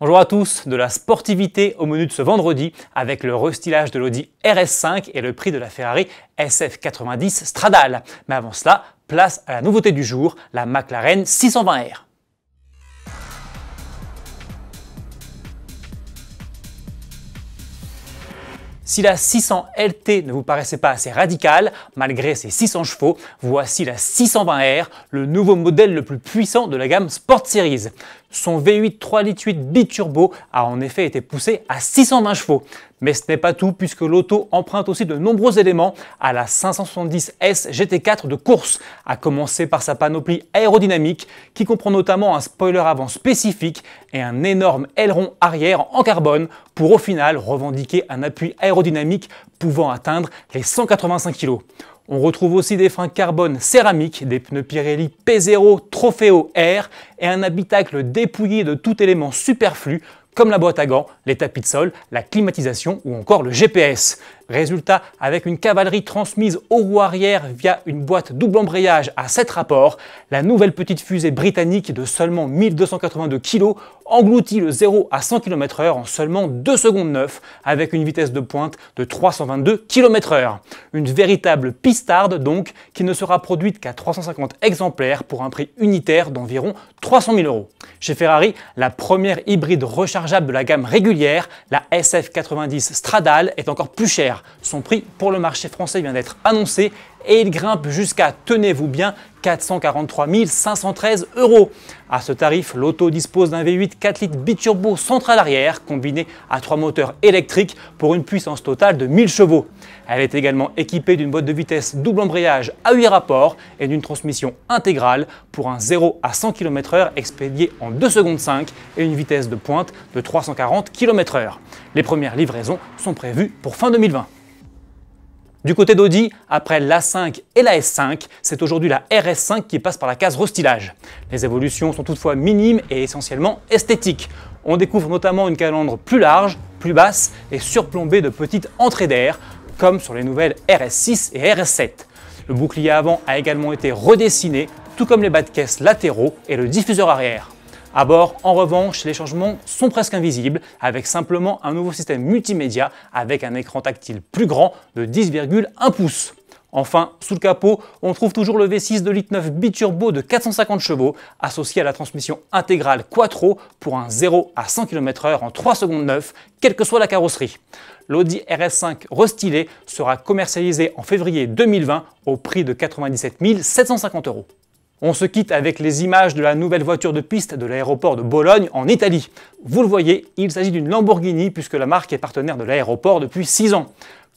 Bonjour à tous, de la sportivité au menu de ce vendredi avec le restylage de l'Audi RS5 et le prix de la Ferrari SF90 Stradale. Mais avant cela, place à la nouveauté du jour, la McLaren 620R. Si la 600 LT ne vous paraissait pas assez radicale, malgré ses 600 chevaux, voici la 620R, le nouveau modèle le plus puissant de la gamme Sport Series. Son V8 3.8 biturbo a en effet été poussé à 620 chevaux. Mais ce n'est pas tout puisque l'auto emprunte aussi de nombreux éléments à la 570S GT4 de course, à commencer par sa panoplie aérodynamique qui comprend notamment un spoiler avant spécifique et un énorme aileron arrière en carbone pour au final revendiquer un appui aérodynamique pouvant atteindre les 185 kg. On retrouve aussi des freins carbone céramiques, des pneus Pirelli P0 Trofeo R et un habitacle dépouillé de tout élément superflu comme la boîte à gants, les tapis de sol, la climatisation ou encore le GPS. Résultat, avec une cavalerie transmise aux roues arrière via une boîte double embrayage à 7 rapports, la nouvelle petite fusée britannique de seulement 1282 kg engloutit le 0 à 100 km/h en seulement 2 secondes 9 avec une vitesse de pointe de 322 km/h. Une véritable pistarde donc qui ne sera produite qu'à 350 exemplaires pour un prix unitaire d'environ 300 000 euros. Chez Ferrari, la première hybride rechargeable de la gamme régulière, la SF90 Stradale, est encore plus chère. Son prix pour le marché français vient d'être annoncé et il grimpe jusqu'à, tenez-vous bien, 443 513 euros. À ce tarif, l'auto dispose d'un V8 4 litres biturbo central arrière combiné à trois moteurs électriques pour une puissance totale de 1000 chevaux. Elle est également équipée d'une boîte de vitesse double embrayage à 8 rapports et d'une transmission intégrale pour un 0 à 100 km/h expédié en 2 secondes 5 et une vitesse de pointe de 340 km/h. Les premières livraisons sont prévues pour fin 2020. Du côté d'Audi, après l'A5 et la S5, c'est aujourd'hui la RS5 qui passe par la case restylage. Les évolutions sont toutefois minimes et essentiellement esthétiques. On découvre notamment une calandre plus large, plus basse et surplombée de petites entrées d'air, comme sur les nouvelles RS6 et RS7. Le bouclier avant a également été redessiné, tout comme les bas de caisse latéraux et le diffuseur arrière. À bord, en revanche, les changements sont presque invisibles, avec simplement un nouveau système multimédia avec un écran tactile plus grand de 10,1 pouces. Enfin, sous le capot, on trouve toujours le V6 de litre 9 biturbo de 450 chevaux, associé à la transmission intégrale Quattro pour un 0 à 100 km/h en 3 secondes 9, quelle que soit la carrosserie. L'Audi RS5 restylé sera commercialisé en février 2020 au prix de 97 750 euros. On se quitte avec les images de la nouvelle voiture de piste de l'aéroport de Bologne en Italie. Vous le voyez, il s'agit d'une Lamborghini puisque la marque est partenaire de l'aéroport depuis 6 ans.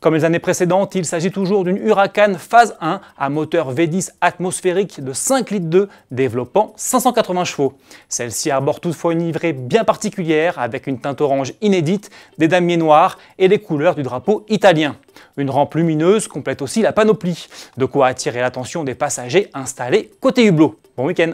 Comme les années précédentes, il s'agit toujours d'une Huracan Phase 1 à moteur V10 atmosphérique de 5 litres 2 développant 580 chevaux. Celle-ci arbore toutefois une livrée bien particulière avec une teinte orange inédite, des damiers noirs et les couleurs du drapeau italien. Une rampe lumineuse complète aussi la panoplie, de quoi attirer l'attention des passagers installés côté hublot. Bon week-end